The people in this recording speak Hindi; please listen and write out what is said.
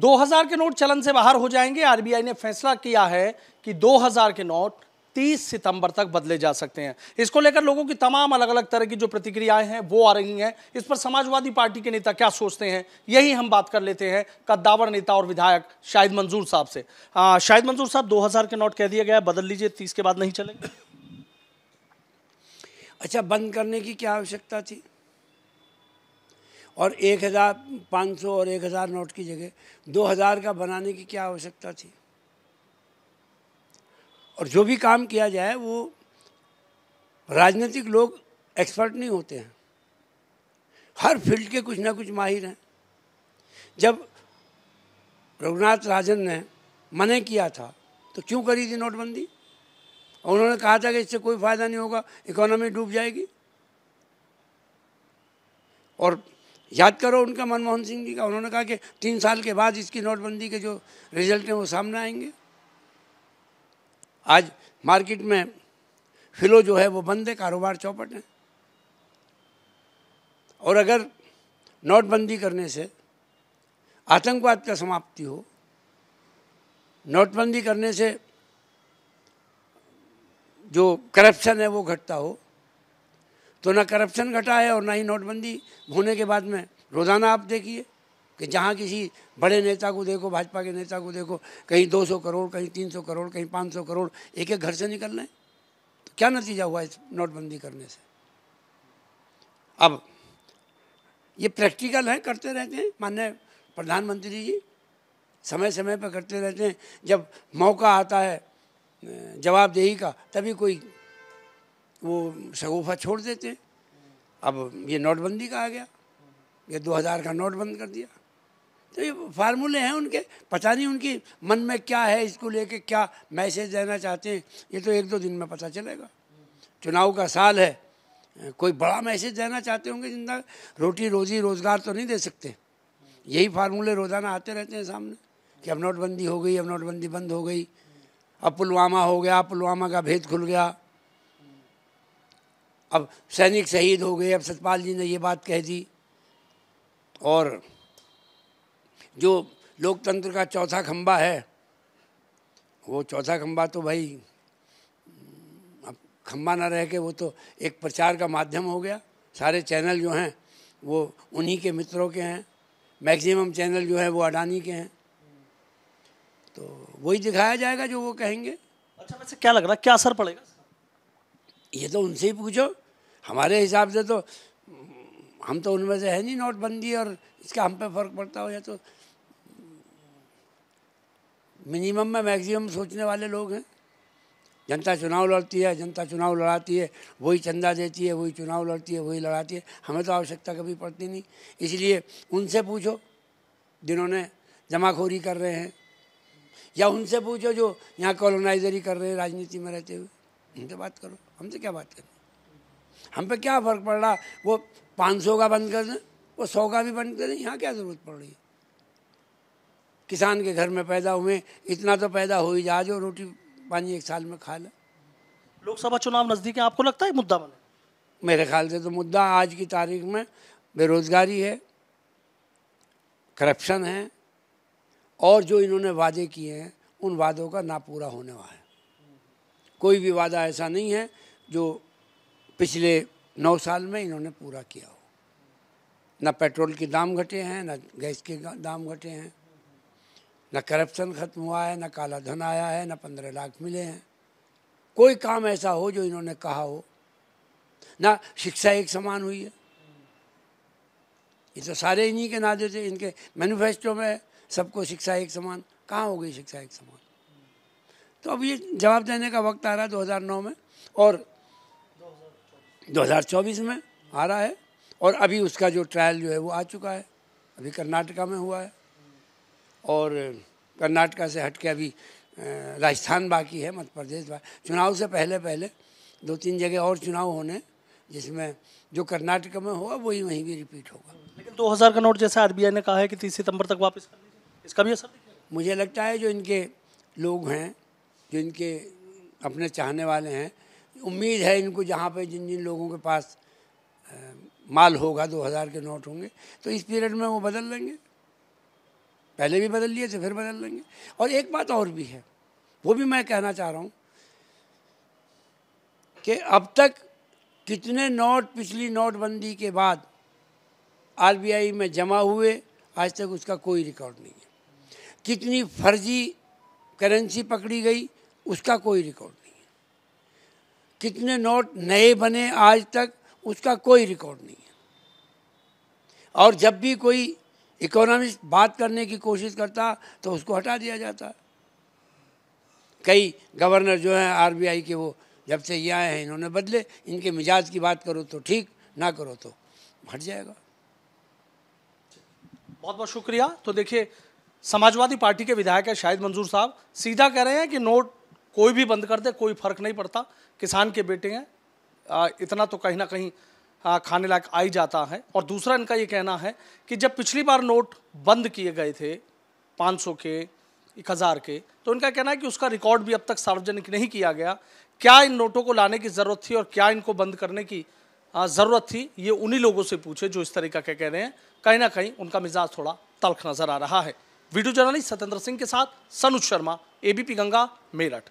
2000 के नोट चलन से बाहर हो जाएंगे आरबीआई ने फैसला किया है कि 2000 के नोट 30 सितंबर तक बदले जा सकते हैं इसको लेकर लोगों की तमाम अलग अलग तरह की जो प्रतिक्रियाएं हैं वो आ रही हैं इस पर समाजवादी पार्टी के नेता क्या सोचते हैं यही हम बात कर लेते हैं कद्दावर नेता और विधायक शाहिद मंजूर साहब से शाहिद मंजूर साहब 2000 के नोट कह दिया गया बदल लीजिए तीस के बाद नहीं चलेंगे अच्छा बंद करने की क्या आवश्यकता थी और एक हज़ार पाँच सौ और एक हज़ार नोट की जगह दो हज़ार का बनाने की क्या आवश्यकता थी और जो भी काम किया जाए वो राजनीतिक लोग एक्सपर्ट नहीं होते हैं हर फील्ड के कुछ ना कुछ माहिर हैं जब रघुनाथ राजन ने मने किया था तो क्यों करी थी नोटबंदी और उन्होंने कहा था कि इससे कोई फ़ायदा नहीं होगा इकोनॉमी डूब जाएगी और याद करो उनका मनमोहन सिंह जी का उन्होंने कहा कि तीन साल के बाद इसकी नोटबंदी के जो रिजल्ट हैं वो सामने आएंगे आज मार्केट में फिलो जो है वो बंद है कारोबार चौपट है और अगर नोटबंदी करने से आतंकवाद का समाप्ति हो नोटबंदी करने से जो करप्शन है वो घटता हो तो ना करप्शन घटा है और ना ही नोटबंदी होने के बाद में रोज़ाना आप देखिए कि जहाँ किसी बड़े नेता को देखो भाजपा के नेता को देखो कहीं 200 करोड़ कहीं 300 करोड़ कहीं 500 करोड़ एक एक घर से निकल रहे तो क्या नतीजा हुआ इस नोटबंदी करने से अब ये प्रैक्टिकल है करते रहते हैं माननीय प्रधानमंत्री जी समय समय पर करते रहते हैं जब मौका आता है जवाबदेही का तभी कोई वो शगुफा छोड़ देते अब ये नोटबंदी का आ गया ये दो हज़ार का नोट बंद कर दिया तो ये फार्मूले हैं उनके पता नहीं उनकी मन में क्या है इसको लेके क्या मैसेज देना चाहते हैं ये तो एक दो दिन में पता चलेगा चुनाव का साल है कोई बड़ा मैसेज देना चाहते होंगे जिंदा रोटी रोजी रोज़गार तो नहीं दे सकते यही फार्मूले रोज़ाना आते रहते हैं सामने कि अब नोटबंदी हो गई अब नोटबंदी बंद हो गई अब पुलवामा हो गया पुलवामा का भेद खुल गया अब सैनिक शहीद हो गए अब सतपाल जी ने ये बात कह दी और जो लोकतंत्र का चौथा खम्बा है वो चौथा खम्बा तो भाई अब खम्बा ना रह के वो तो एक प्रचार का माध्यम हो गया सारे चैनल जो हैं वो उन्हीं के मित्रों के हैं मैक्सिमम चैनल जो है वो अडानी के हैं तो वही दिखाया जाएगा जो वो कहेंगे अच्छा वैसे क्या लग रहा है क्या असर पड़ेगा ये तो उनसे ही पूछो हमारे हिसाब से तो हम तो उनमें से है नहीं नोटबंदी और इसका हम पे फर्क पड़ता हो या तो मिनिमम में मैक्सिमम सोचने वाले लोग हैं जनता चुनाव लड़ती है जनता चुनाव लड़ाती है वही चंदा देती है वही चुनाव लड़ती है वही लड़ाती है हमें तो आवश्यकता कभी पड़ती नहीं इसलिए उनसे पूछो जिन्होंने जमाखोरी कर रहे हैं या उनसे पूछो जो यहाँ कॉलोनाइजरी कर रहे हैं राजनीति में रहते हुए उनसे बात करो हमसे क्या बात करनी हम पे क्या फ़र्क पड़ रहा वो पाँच सौ का बंद कर दें वो सौ का भी बंद कर दें यहाँ क्या ज़रूरत पड़ रही है किसान के घर में पैदा हुए इतना तो पैदा हो ही जा जो रोटी पानी एक साल में खा लें लोकसभा चुनाव नज़दीक है आपको लगता है मुद्दा बने मेरे ख्याल से तो मुद्दा आज की तारीख में बेरोज़गारी है करप्शन है और जो इन्होंने वादे किए हैं उन वादों का ना पूरा होने वाला है कोई भी वादा ऐसा नहीं है जो पिछले नौ साल में इन्होंने पूरा किया हो ना पेट्रोल के दाम घटे हैं ना गैस के दाम घटे हैं ना करप्शन खत्म हुआ है ना काला धन आया है ना पंद्रह लाख मिले हैं कोई काम ऐसा हो जो इन्होंने कहा हो ना शिक्षा एक समान हुई है ये तो सारे इन्हीं के नादे थे इनके मैनिफेस्टो में सबको शिक्षा एक समान कहाँ हो गई शिक्षा एक समान तो अब ये जवाब देने का वक्त आ रहा है 2009 में और 2024 में आ रहा है और अभी उसका जो ट्रायल जो है वो आ चुका है अभी कर्नाटका में हुआ है और कर्नाटका से हट के अभी राजस्थान बाकी है मध्य प्रदेश बाकी चुनाव से पहले पहले दो तीन जगह और चुनाव होने जिसमें जो कर्नाटक में हुआ वही वहीं भी रिपीट होगा लेकिन 2000 का नोट जैसा आर ने कहा है कि तीस सितंबर तक वापस कर इसका भी असर मुझे लगता है जो इनके लोग हैं जो इनके अपने चाहने वाले हैं उम्मीद है इनको जहाँ पे जिन जिन लोगों के पास आ, माल होगा दो हज़ार के नोट होंगे तो इस पीरियड में वो बदल लेंगे पहले भी बदल लिए थे फिर बदल लेंगे और एक बात और भी है वो भी मैं कहना चाह रहा हूँ कि अब तक कितने नोट पिछली नोटबंदी के बाद आरबीआई में जमा हुए आज तक उसका कोई रिकॉर्ड नहीं है कितनी फर्जी करेंसी पकड़ी गई उसका कोई रिकॉर्ड कितने नोट नए बने आज तक उसका कोई रिकॉर्ड नहीं है और जब भी कोई इकोनॉमिस्ट बात करने की कोशिश करता तो उसको हटा दिया जाता कई गवर्नर जो हैं आरबीआई के वो जब से ये आए हैं इन्होंने बदले इनके मिजाज की बात करो तो ठीक ना करो तो हट जाएगा बहुत बहुत शुक्रिया तो देखिए समाजवादी पार्टी के विधायक है शाहिद मंजूर साहब सीधा कह रहे हैं कि नोट कोई भी बंद कर दे कोई फर्क नहीं पड़ता किसान के बेटे हैं इतना तो कहीं ना कहीं खाने लायक आ ही जाता है और दूसरा इनका ये कहना है कि जब पिछली बार नोट बंद किए गए थे 500 के एक हज़ार के तो इनका कहना है कि उसका रिकॉर्ड भी अब तक सार्वजनिक नहीं किया गया क्या इन नोटों को लाने की ज़रूरत थी और क्या इनको बंद करने की ज़रूरत थी ये उन्हीं लोगों से पूछे जो इस तरीके का कह रहे हैं कहीं ना कहीं उनका मिजाज थोड़ा तल्ख नज़र आ रहा है वीडियो जर्नलिस्ट सत्येंद्र सिंह के साथ सनुज शर्मा एबीपी गंगा मेरठ